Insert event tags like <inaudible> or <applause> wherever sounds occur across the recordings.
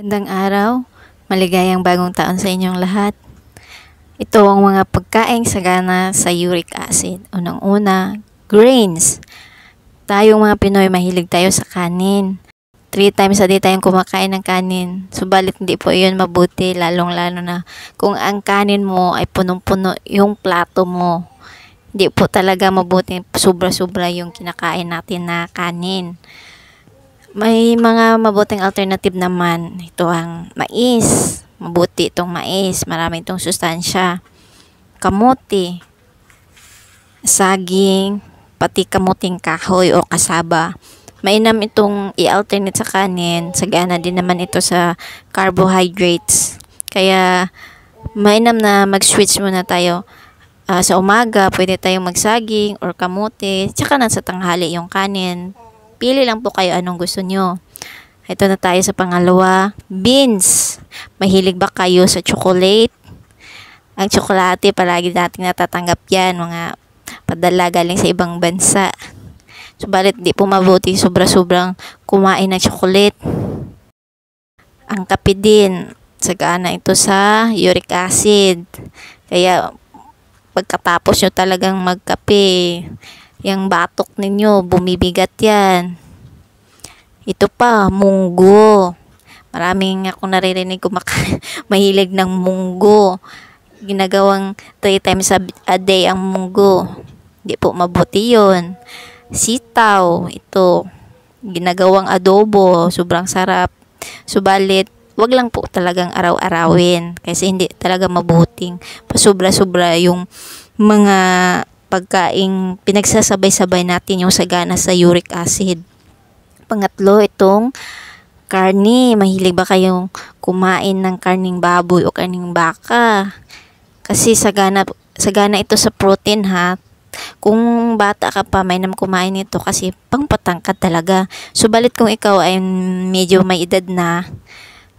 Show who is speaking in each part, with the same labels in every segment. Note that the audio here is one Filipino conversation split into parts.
Speaker 1: Gandang araw, maligayang bagong taon sa inyong lahat. Ito ang mga pagkaing sagana sa uric acid. Unang-una, grains. Tayong mga Pinoy, mahilig tayo sa kanin. Three times a day tayong kumakain ng kanin. Subalit hindi po iyon mabuti, lalong-lalo na kung ang kanin mo ay punong-puno yung plato mo. Hindi po talaga mabuti, sobra-sobra yung kinakain natin na kanin. May mga mabuting alternative naman. Ito ang mais. Mabuti itong mais. Marami itong sustansya. Kamote. Saging. Pati kamuting kahoy o kasaba. Mainam itong i-alternate sa kanin. Sagana din naman ito sa carbohydrates. Kaya mainam na mag-switch muna tayo uh, sa umaga, pwede tayong magsaging or kamote, tsaka na sa tanghali yung kanin Pili lang po kayo anong gusto nyo. Ito na tayo sa pangalawa, beans. Mahilig ba kayo sa chocolate? Ang tsokolate, palagi nating natatanggap yan, mga padala galing sa ibang bansa. Subalit, di po mabuti sobra-sobrang kumain ng chocolate. Ang kape din, sagana ito sa uric acid. Kaya, pagkatapos nyo talagang magkape, Yang batok ninyo, bumibigat yan. Ito pa, munggo. Maraming ako naririnig kumaka <laughs> mahilig ng munggo. Ginagawang 3 times a day ang munggo. Hindi po mabuti yon. Sitaw, ito. Ginagawang adobo, sobrang sarap. Subalit, wag lang po talagang araw-arawin kasi hindi talaga mabuting pasubra-sobra yung mga pagkaing pinagsasabay-sabay natin yung sagana sa uric acid. Pangatlo, itong karni. Mahilig ba kayong kumain ng karning baboy o karning baka? Kasi sagana, sagana ito sa protein ha. Kung bata ka pa, may nam kumain ito kasi pangpatangkad talaga. Subalit kung ikaw ay medyo may edad na,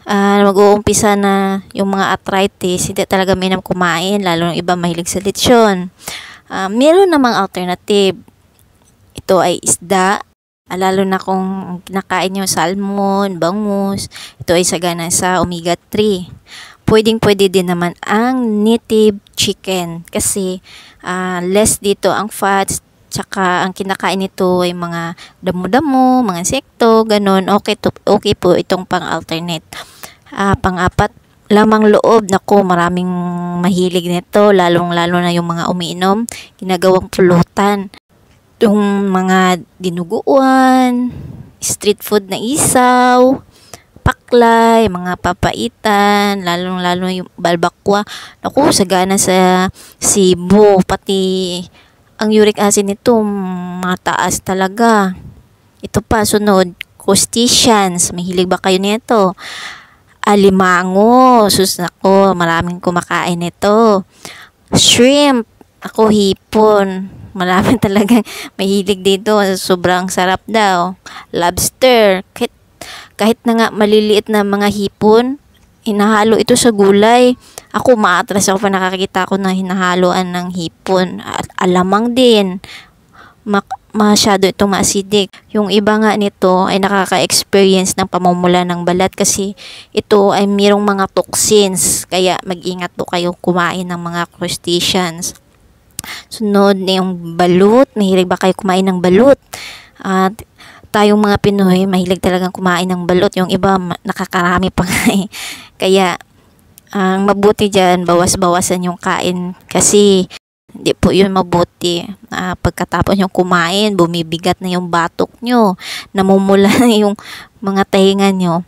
Speaker 1: uh, mag-uumpisa na yung mga arthritis, hindi talaga may kumain, lalo ng iba mahilig sa lechon uh, meron namang alternative. Ito ay isda, ah, lalo na kung kinakain nyo salmon, bangus, ito ay sagana sa omega-3. Pwedeng-pwede din naman ang native chicken kasi uh, less dito ang fats, tsaka ang kinakain nito ay mga damo-damo, mga insekto, ganun. Okay, to, okay po itong pang-alternate. Uh, pang-apat lamang loob. Nako, maraming mahilig nito, lalong-lalo na yung mga umiinom, ginagawang pulutan. Yung mga dinuguan, street food na isaw, paklay, mga papaitan, lalong-lalo yung balbakwa. Naku, sagana sa sibo, pati ang uric acid nito mataas talaga. Ito pa, sunod, crustaceans. Mahilig ba kayo nito? alimango. Sus ako, maraming kumakain nito. Shrimp. Ako hipon. Marami <laughs> talagang mahilig dito. Sobrang sarap daw. Lobster. Kahit, kahit na nga maliliit na mga hipon, hinahalo ito sa gulay. Ako maatras ako pa nakakita ko na hinahaloan ng hipon. At alamang din masyado itong ma-acidic. Yung iba nga nito ay nakaka-experience ng pamumula ng balat kasi ito ay mayroong mga toxins. Kaya mag-ingat po kayo kumain ng mga crustaceans. Sunod na yung balut. Mahilig ba kayo kumain ng balut? At tayong mga Pinoy, mahilig talagang kumain ng balut. Yung iba, nakakarami pa nga eh. Kaya, ang mabuti dyan, bawas-bawasan yung kain. Kasi, hindi po yun mabuti. Uh, pagkatapos nyo kumain, bumibigat na yung batok nyo. Namumula <laughs> na yung mga tahinga nyo.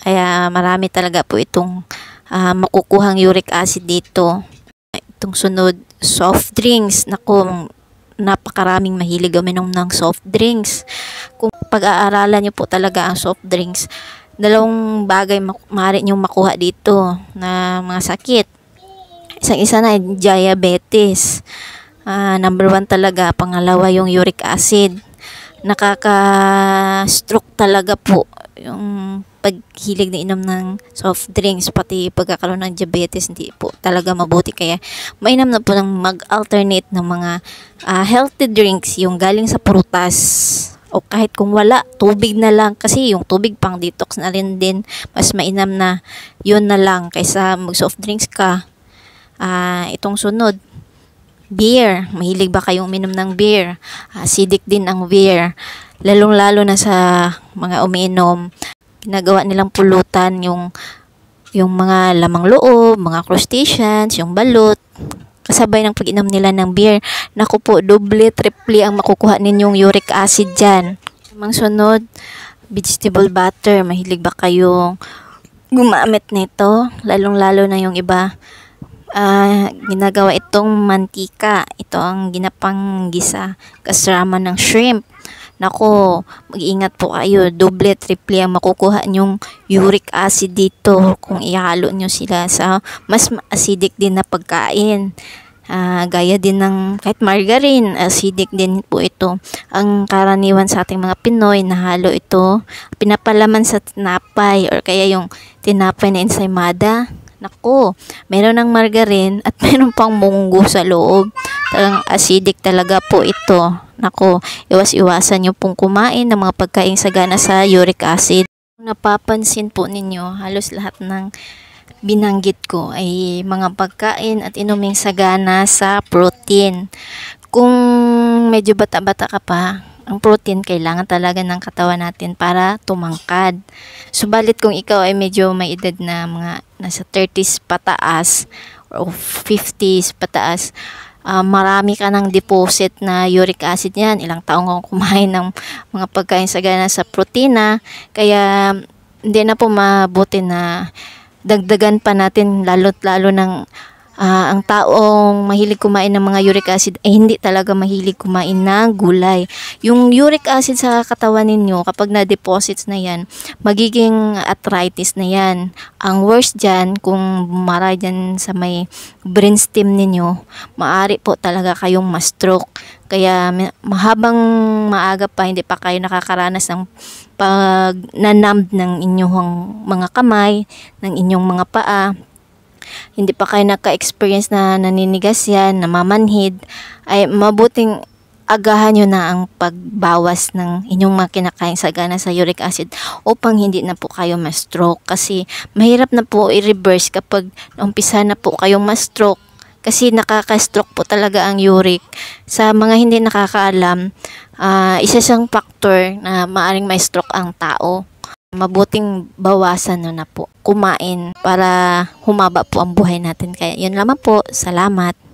Speaker 1: Kaya marami talaga po itong uh, makukuhang uric acid dito. Itong sunod, soft drinks. Naku, napakaraming mahilig uminom ng soft drinks. Kung pag-aaralan nyo po talaga ang soft drinks, dalawang bagay ma maaari nyong makuha dito na mga sakit Isang isa na diabetes. Uh, number one talaga. Pangalawa yung uric acid. Nakaka-stroke talaga po yung paghilig na inom ng soft drinks, pati pagkakaroon ng diabetes, hindi po talaga mabuti. Kaya mainam na po ng mag-alternate ng mga uh, healthy drinks, yung galing sa prutas, o kahit kung wala, tubig na lang kasi yung tubig pang detox na rin din mas mainam na yun na lang kaysa mag soft drinks ka Uh, itong sunod, beer. Mahilig ba kayong uminom ng beer? Acidic din ang beer. Lalong-lalo na sa mga umiinom, ginagawa nilang pulutan yung yung mga lamang loob, mga crustaceans, yung balut kasabay ng pag-inom nila ng beer. Naku po, doble, triple ang makukuha ninyong uric acid dyan. Mang sunod, vegetable butter. Mahilig ba kayong gumamit nito? Lalong-lalo na yung iba uh, ginagawa itong mantika. Ito ang ginapang gisa kasama ng shrimp. Nako, mag-ingat po kayo. Double, triple ang makukuha nyong uric acid dito kung ihalo nyo sila sa mas acidic din na pagkain. Uh, gaya din ng kahit margarine, acidic din po ito. Ang karaniwan sa ating mga Pinoy, nahalo ito, pinapalaman sa tinapay or kaya yung tinapay na ensaymada Nako, meron ng margarine at <laughs> meron pang munggo sa loob. Talagang acidic talaga po ito. Nako, iwas-iwasan niyo pong kumain ng mga pagkain sagana sa uric acid. Napapansin po ninyo, halos lahat ng binanggit ko ay mga pagkain at inuming sagana sa protein. Kung medyo bata-bata ka pa, ang protein kailangan talaga ng katawan natin para tumangkad. Subalit kung ikaw ay medyo may edad na mga nasa 30s pataas o 50s pataas, uh, marami ka ng deposit na uric acid niyan. Ilang taong kang kumain ng mga pagkain sa gana sa protina. Kaya hindi na po mabuti na dagdagan pa natin lalo't lalo ng Uh, ang taong mahilig kumain ng mga uric acid ay eh, hindi talaga mahilig kumain ng gulay. Yung uric acid sa katawan ninyo, kapag na-deposits na yan, magiging arthritis na yan. Ang worst dyan, kung mara dyan sa may brainstem ninyo, maari po talaga kayong ma-stroke. Kaya mahabang maaga pa, hindi pa kayo nakakaranas ng pag nanamb ng inyong mga kamay, ng inyong mga paa, hindi pa kayo naka-experience na naninigas yan, namamanhid, ay mabuting agahan nyo na ang pagbawas ng inyong mga kinakain sagana sa uric acid upang hindi na po kayo ma-stroke kasi mahirap na po i-reverse kapag umpisa na po kayong ma-stroke kasi nakaka-stroke po talaga ang uric. Sa mga hindi nakakaalam, uh, isa siyang factor na maaring may stroke ang tao mabuting bawasan no na po kumain para humaba po ang buhay natin. Kaya yun lamang po. Salamat.